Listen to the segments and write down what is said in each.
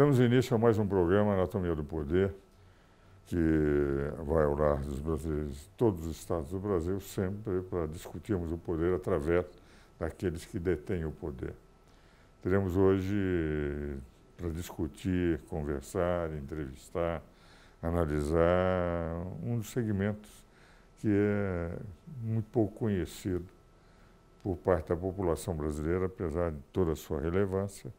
Damos início a mais um programa Anatomia do Poder, que vai ao lar dos brasileiros, todos os estados do Brasil, sempre para discutirmos o poder através daqueles que detêm o poder. Teremos hoje para discutir, conversar, entrevistar, analisar um dos segmentos que é muito pouco conhecido por parte da população brasileira, apesar de toda a sua relevância,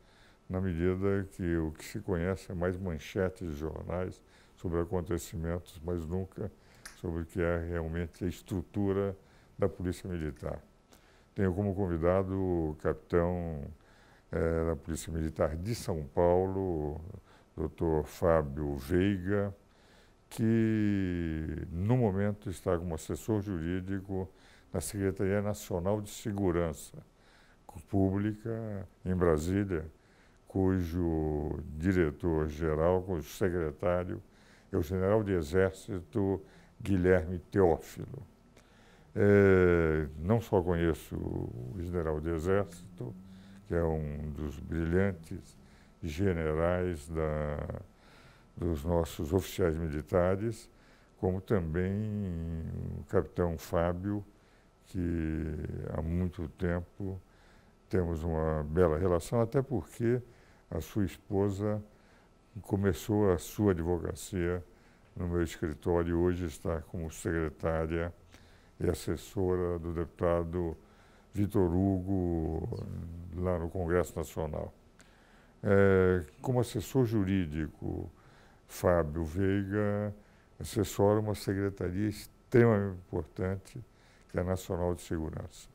na medida que o que se conhece é mais manchetes de jornais sobre acontecimentos, mas nunca sobre o que é realmente a estrutura da Polícia Militar. Tenho como convidado o capitão é, da Polícia Militar de São Paulo, Dr. Fábio Veiga, que no momento está como assessor jurídico na Secretaria Nacional de Segurança Pública em Brasília cujo diretor-geral, cujo secretário, é o general de Exército Guilherme Teófilo. É, não só conheço o general de Exército, que é um dos brilhantes generais da, dos nossos oficiais militares, como também o capitão Fábio, que há muito tempo temos uma bela relação, até porque a sua esposa começou a sua advocacia no meu escritório e hoje está como secretária e assessora do deputado Vitor Hugo lá no Congresso Nacional. É, como assessor jurídico, Fábio Veiga assessora uma secretaria extremamente importante, que é a Nacional de Segurança.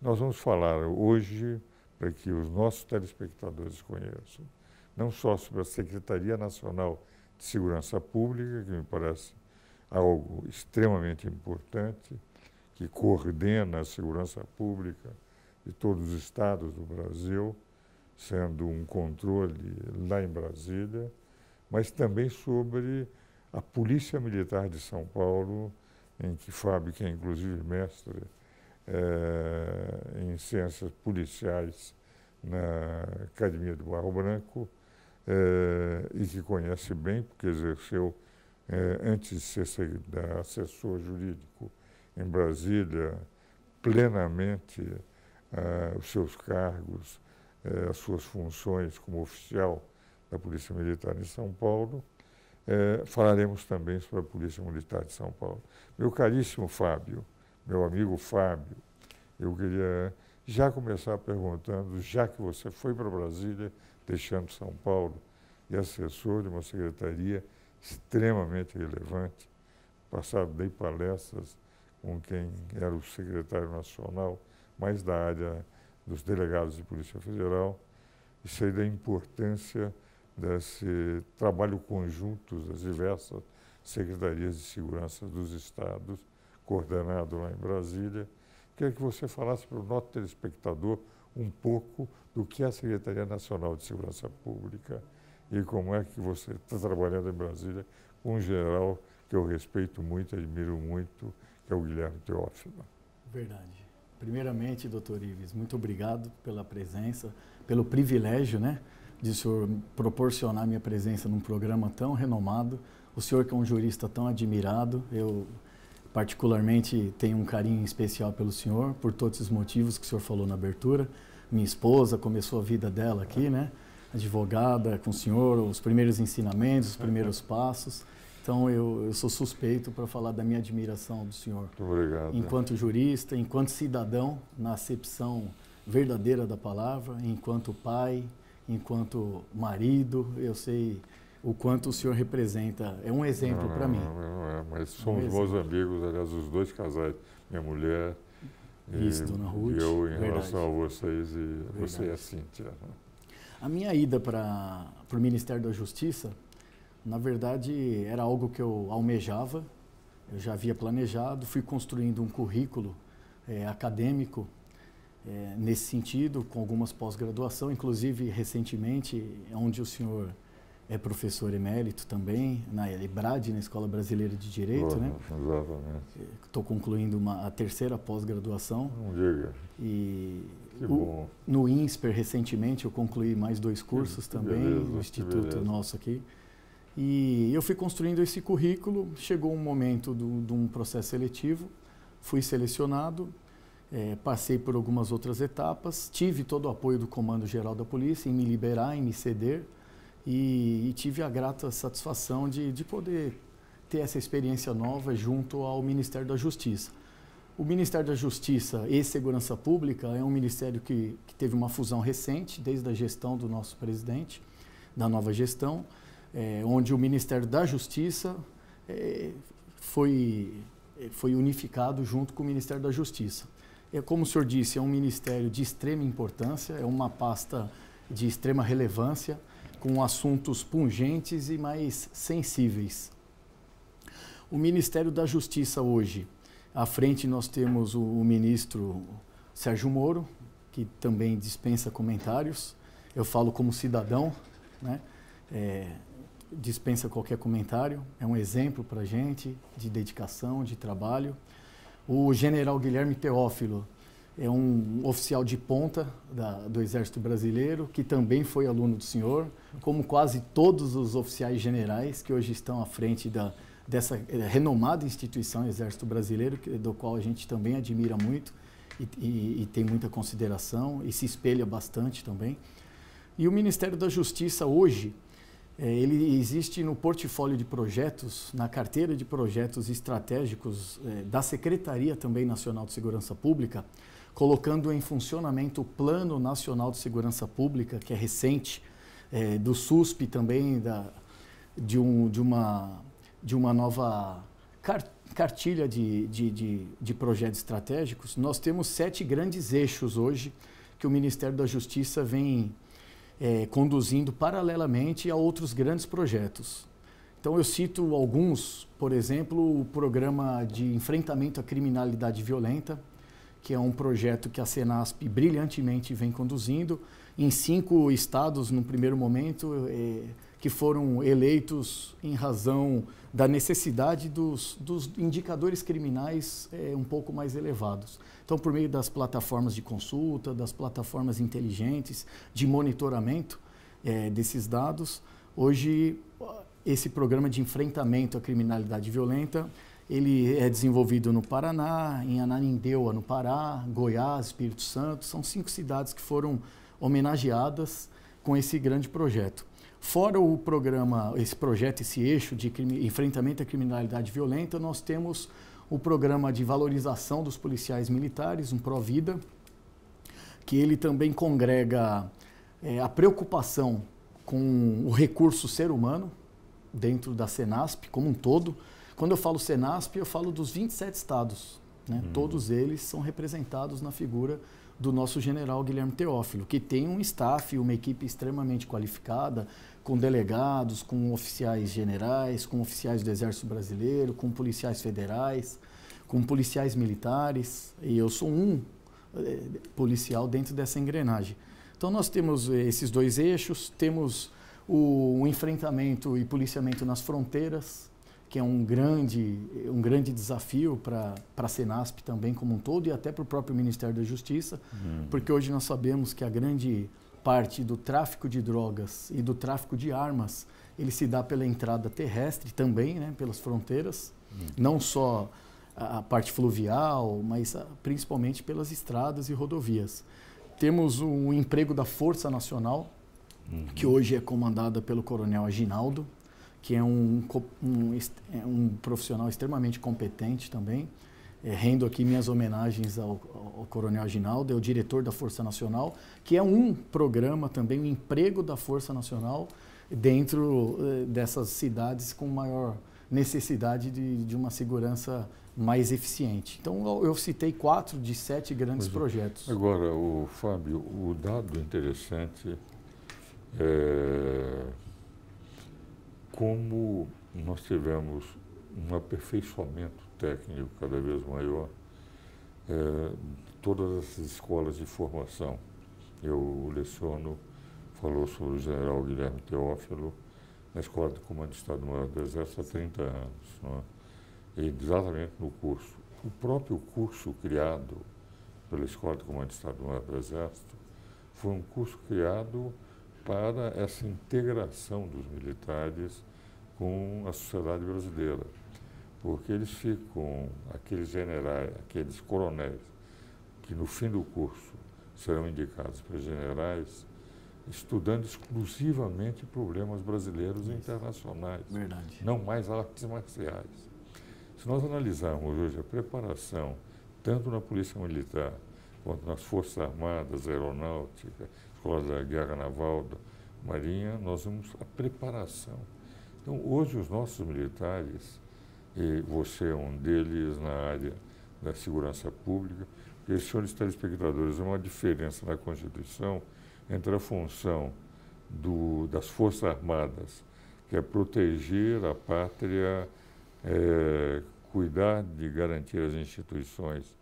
Nós vamos falar hoje para que os nossos telespectadores conheçam, não só sobre a Secretaria Nacional de Segurança Pública, que me parece algo extremamente importante, que coordena a segurança pública de todos os estados do Brasil, sendo um controle lá em Brasília, mas também sobre a Polícia Militar de São Paulo, em que Fábio, que é inclusive mestre eh, em Ciências Policiais na Academia do Barro Branco eh, e que conhece bem, porque exerceu, eh, antes de ser assessor jurídico em Brasília, plenamente os seus cargos, as suas funções como oficial da Polícia Militar em São Paulo. falaremos também sobre a Polícia Militar de São Paulo. Meu caríssimo Fábio, meu amigo Fábio, eu queria já começar perguntando, já que você foi para Brasília, deixando São Paulo, e assessor de uma secretaria extremamente relevante, passado dei palestras com quem era o secretário nacional, mais da área dos delegados de Polícia Federal, e sei da importância desse trabalho conjunto das diversas secretarias de segurança dos estados coordenado lá em Brasília, queria que você falasse para o nosso telespectador um pouco do que é a Secretaria Nacional de Segurança Pública e como é que você está trabalhando em Brasília com um general que eu respeito muito, admiro muito, que é o Guilherme Teófilo. Verdade. Primeiramente, doutor Ives, muito obrigado pela presença, pelo privilégio, né, de o senhor proporcionar minha presença num programa tão renomado. O senhor que é um jurista tão admirado, eu particularmente tenho um carinho especial pelo senhor, por todos os motivos que o senhor falou na abertura. Minha esposa começou a vida dela aqui, né? Advogada com o senhor, os primeiros ensinamentos, os primeiros passos. Então eu, eu sou suspeito para falar da minha admiração do senhor. Muito obrigado. Enquanto jurista, enquanto cidadão, na acepção verdadeira da palavra, enquanto pai, enquanto marido, eu sei o quanto o senhor representa. É um exemplo para mim. Não, não é, mas é somos um meus amigos, aliás, os dois casais, minha mulher Isso, e, Dona Ruth, eu em Verdade. relação a vocês e Verdade. você e a Cíntia. Né? A minha ida para o Ministério da Justiça, na verdade, era algo que eu almejava, eu já havia planejado, fui construindo um currículo é, acadêmico é, nesse sentido, com algumas pós-graduação, inclusive recentemente, onde o senhor é professor emérito também na EBRAD, na Escola Brasileira de Direito, oh, né? Exatamente. Estou é, concluindo uma, a terceira pós-graduação. Não diga. E que o, bom. no INSPER, recentemente, eu concluí mais dois cursos que também, beleza, no Instituto nosso aqui. E eu fui construindo esse currículo, chegou um momento de um processo seletivo, fui selecionado, é, passei por algumas outras etapas, tive todo o apoio do Comando Geral da Polícia em me liberar, em me ceder, e, e tive a grata satisfação de, de poder ter essa experiência nova junto ao Ministério da Justiça. O Ministério da Justiça e Segurança Pública é um ministério que, que teve uma fusão recente, desde a gestão do nosso presidente, da nova gestão, é, onde o Ministério da Justiça é, foi, eh, foi unificado junto com o Ministério da Justiça. É, como o senhor disse, é um ministério de extrema importância, é uma pasta de extrema relevância com assuntos pungentes e mais sensíveis. O Ministério da Justiça hoje, à frente nós temos o, o ministro Sérgio Moro, que também dispensa comentários. Eu falo como cidadão, né? É, dispensa qualquer comentário. É um exemplo para gente de dedicação, de trabalho. O General Guilherme Teófilo é um oficial de ponta da, do Exército Brasileiro, que também foi aluno do senhor, como quase todos os oficiais generais que hoje estão à frente da, dessa eh, renomada instituição Exército Brasileiro, do qual a gente também admira muito e, e, e tem muita consideração e se espelha bastante também. E o Ministério da Justiça hoje, eh, ele existe no portfólio de projetos, na carteira de projetos estratégicos eh, da Secretaria também Nacional de Segurança Pública, colocando em funcionamento o Plano Nacional de Segurança Pública, que é recente, é, do SUSP também, da, de, um, de, uma, de uma nova cartilha de, de, de, de projetos estratégicos, nós temos sete grandes eixos hoje que o Ministério da Justiça vem é, conduzindo paralelamente a outros grandes projetos. Então eu cito alguns, por exemplo, o programa de enfrentamento à criminalidade violenta, que é um projeto que a Senasp brilhantemente vem conduzindo em cinco estados no primeiro momento é, que foram eleitos em razão da necessidade dos, dos indicadores criminais é, um pouco mais elevados. Então, por meio das plataformas de consulta, das plataformas inteligentes de monitoramento é, desses dados, hoje esse programa de enfrentamento à criminalidade violenta ele é desenvolvido no Paraná, em Ananindeua, no Pará, Goiás, Espírito Santo. São cinco cidades que foram homenageadas com esse grande projeto. Fora o programa, esse projeto, esse eixo de crime, enfrentamento à criminalidade violenta, nós temos o programa de valorização dos policiais militares, um Provida, que ele também congrega é, a preocupação com o recurso ser humano dentro da Senasp como um todo. Quando eu falo Senasp, eu falo dos 27 estados. Né? Hum. Todos eles são representados na figura do nosso general Guilherme Teófilo, que tem um staff, uma equipe extremamente qualificada, com delegados, com oficiais generais, com oficiais do Exército Brasileiro, com policiais federais, com policiais militares. E eu sou um eh, policial dentro dessa engrenagem. Então nós temos eh, esses dois eixos, temos o enfrentamento e policiamento nas fronteiras, que é um grande, um grande desafio para a Senasp também como um todo e até para o próprio Ministério da Justiça, uhum. porque hoje nós sabemos que a grande parte do tráfico de drogas e do tráfico de armas, ele se dá pela entrada terrestre também, né, pelas fronteiras, uhum. não só a parte fluvial, mas ah, principalmente pelas estradas e rodovias. Temos o emprego da Força Nacional, uhum. que hoje é comandada pelo Coronel Aginaldo, que é um, um, é um profissional extremamente competente também. É, rendo aqui minhas homenagens ao, ao Coronel Aginaldo, é o diretor da Força Nacional, que é um programa também, um emprego da Força Nacional dentro é, dessas cidades com maior necessidade de, de uma segurança mais eficiente. Então, eu citei quatro de sete grandes é. projetos. Agora, o Fábio, o dado interessante é como nós tivemos um aperfeiçoamento técnico cada vez maior, é, todas essas escolas de formação, eu leciono, falou sobre o general Guilherme Teófilo, na Escola de Comando de Estado-Maior do Exército há 30 anos, é? exatamente no curso. O próprio curso criado pela Escola de Comando de Estado-Maior do Exército foi um curso criado para essa integração dos militares com a sociedade brasileira, porque eles ficam, aqueles generais, aqueles coronéis, que no fim do curso serão indicados para generais, estudando exclusivamente problemas brasileiros e internacionais, Verdade. não mais artes marciais. Se nós analisarmos hoje a preparação, tanto na Polícia Militar quanto nas Forças Armadas, Aeronáutica, Escola da Guerra Naval, Marinha, nós vamos a preparação. Então, hoje, os nossos militares, e você é um deles na área da segurança pública, porque, senhores telespectadores, há uma diferença na Constituição entre a função do, das Forças Armadas, que é proteger a pátria, é, cuidar de garantir as instituições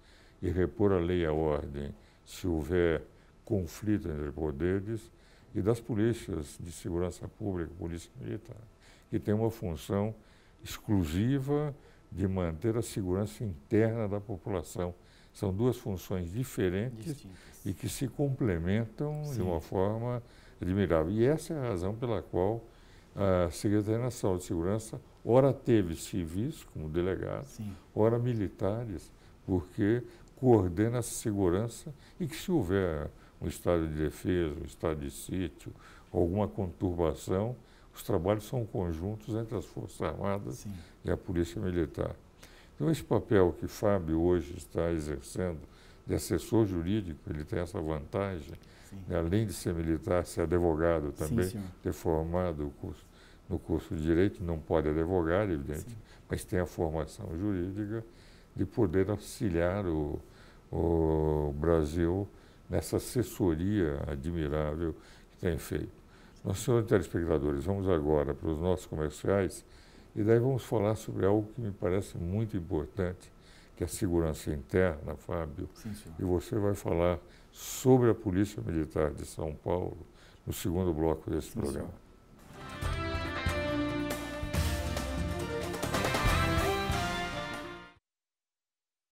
e repor a lei e a ordem se houver conflito entre poderes e das polícias de segurança pública, polícia militar, que tem uma função exclusiva de manter a segurança interna da população. São duas funções diferentes Distintas. e que se complementam Sim. de uma forma admirável. E essa é a razão pela qual a Secretaria Nacional de Segurança ora teve civis como delegados, ora militares, porque coordena essa segurança e que se houver um estado de defesa, um estado de sítio, alguma conturbação, os trabalhos são conjuntos entre as Forças Armadas Sim. e a Polícia Militar. Então, esse papel que Fábio hoje está exercendo de assessor jurídico, ele tem essa vantagem, né, além de ser militar, ser advogado também, Sim, ter formado o curso, no curso de Direito, não pode advogar, evidente, Sim. mas tem a formação jurídica de poder auxiliar o, o Brasil nessa assessoria admirável que tem feito. Nossos senhores telespectadores, vamos agora para os nossos comerciais e daí vamos falar sobre algo que me parece muito importante, que é a segurança interna, Fábio. Sim, e você vai falar sobre a Polícia Militar de São Paulo no segundo bloco desse Sim, programa. Senhor.